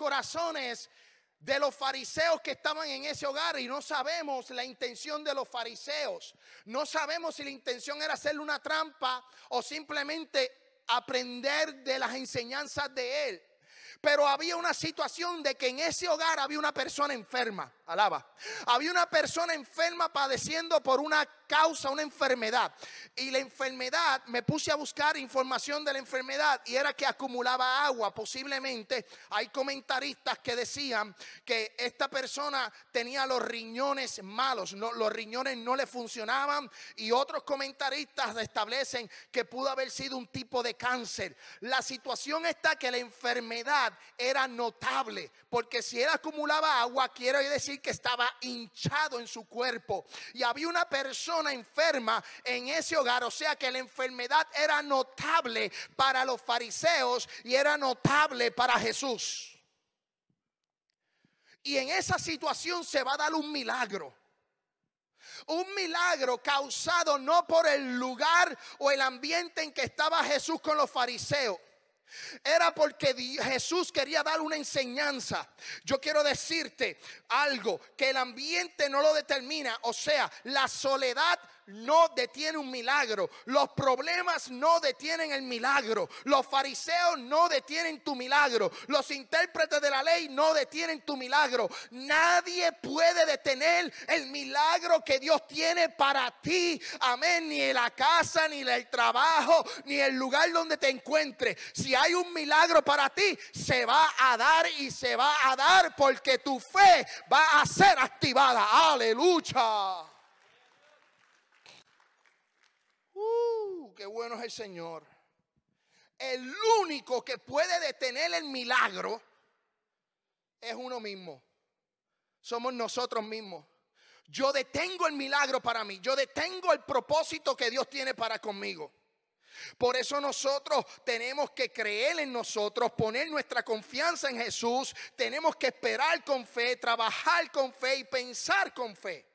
corazones de los fariseos que estaban en ese hogar y no sabemos la intención de los fariseos. No sabemos si la intención era hacerle una trampa o simplemente aprender de las enseñanzas de él. Pero había una situación de que en ese hogar había una persona enferma, alaba. Había una persona enferma padeciendo por una causa, una enfermedad. Y la enfermedad, me puse a buscar información de la enfermedad y era que acumulaba agua. Posiblemente hay comentaristas que decían que esta persona tenía los riñones malos, los riñones no le funcionaban y otros comentaristas establecen que pudo haber sido un tipo de cáncer. La situación está que la enfermedad era notable, porque si él acumulaba agua, quiere decir que estaba hinchado en su cuerpo. Y había una persona enferma en ese hogar, o sea que la enfermedad era notable para los fariseos y era notable para Jesús. Y en esa situación se va a dar un milagro. Un milagro causado no por el lugar o el ambiente en que estaba Jesús con los fariseos, era porque Jesús quería dar una enseñanza. Yo quiero decirte algo, que el ambiente no lo determina. O sea, la soledad no detiene un milagro. Los problemas no detienen el milagro. Los fariseos no detienen tu milagro. Los intérpretes de la ley no detienen tu milagro. Nadie puede detener el milagro que Dios tiene para ti. Amén. Ni la casa, ni el trabajo, ni el lugar donde te encuentres. Si hay un milagro para ti, se va a dar y se va a dar porque tu fe va a ser activada. Aleluya. bueno es el Señor. El único que puede detener el milagro es uno mismo. Somos nosotros mismos. Yo detengo el milagro para mí. Yo detengo el propósito que Dios tiene para conmigo. Por eso nosotros tenemos que creer en nosotros, poner nuestra confianza en Jesús, tenemos que esperar con fe, trabajar con fe y pensar con fe.